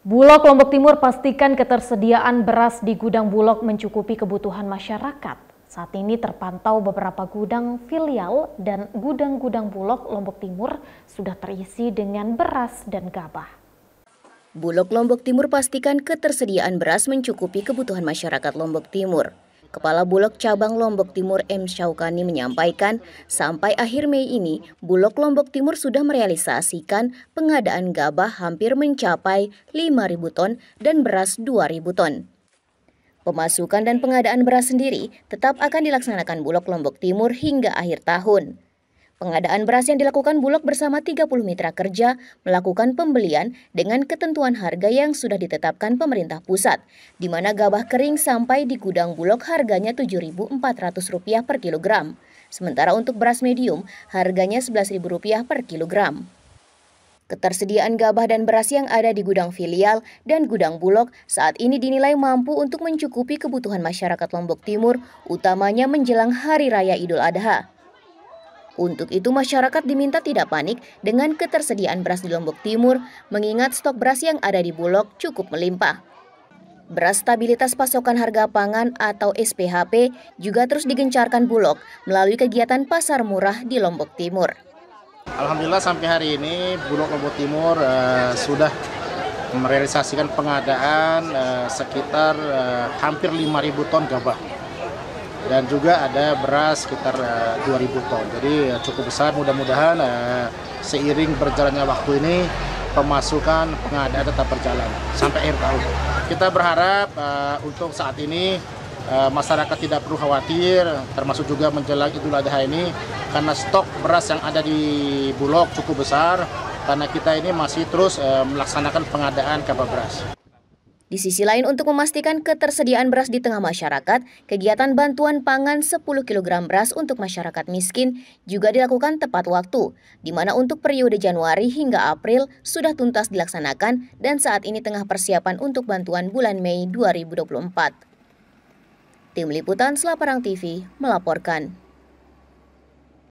Bulog Lombok Timur pastikan ketersediaan beras di gudang Bulog mencukupi kebutuhan masyarakat. Saat ini terpantau beberapa gudang filial dan gudang-gudang Bulog Lombok Timur sudah terisi dengan beras dan gabah. Bulog Lombok Timur pastikan ketersediaan beras mencukupi kebutuhan masyarakat Lombok Timur. Kepala Bulog Cabang Lombok Timur M. Syaukani menyampaikan, sampai akhir Mei ini, Bulog Lombok Timur sudah merealisasikan pengadaan gabah hampir mencapai 5.000 ton dan beras 2.000 ton. Pemasukan dan pengadaan beras sendiri tetap akan dilaksanakan Bulog Lombok Timur hingga akhir tahun. Pengadaan beras yang dilakukan Bulog bersama 30 mitra kerja melakukan pembelian dengan ketentuan harga yang sudah ditetapkan pemerintah pusat, di mana gabah kering sampai di gudang Bulog harganya Rp7.400 per kilogram. Sementara untuk beras medium, harganya Rp11.000 per kilogram. Ketersediaan gabah dan beras yang ada di gudang filial dan gudang Bulog saat ini dinilai mampu untuk mencukupi kebutuhan masyarakat Lombok Timur, utamanya menjelang Hari Raya Idul Adha. Untuk itu masyarakat diminta tidak panik dengan ketersediaan beras di Lombok Timur mengingat stok beras yang ada di Bulog cukup melimpah. Beras Stabilitas Pasokan Harga Pangan atau SPHP juga terus digencarkan Bulog melalui kegiatan pasar murah di Lombok Timur. Alhamdulillah sampai hari ini Bulog Lombok Timur uh, sudah merealisasikan pengadaan uh, sekitar uh, hampir 5.000 ton gabah dan juga ada beras sekitar uh, 2000 ton. Jadi uh, cukup besar mudah-mudahan uh, seiring berjalannya waktu ini pemasukan pengadaan tetap berjalan sampai akhir tahun. Kita berharap uh, untuk saat ini uh, masyarakat tidak perlu khawatir termasuk juga menjelang Idul Adha ini karena stok beras yang ada di Bulog cukup besar karena kita ini masih terus uh, melaksanakan pengadaan kapal beras. Di sisi lain, untuk memastikan ketersediaan beras di tengah masyarakat, kegiatan bantuan pangan 10 kg beras untuk masyarakat miskin juga dilakukan tepat waktu, di mana untuk periode Januari hingga April sudah tuntas dilaksanakan dan saat ini tengah persiapan untuk bantuan bulan Mei 2024. Tim Liputan Selaparang TV melaporkan.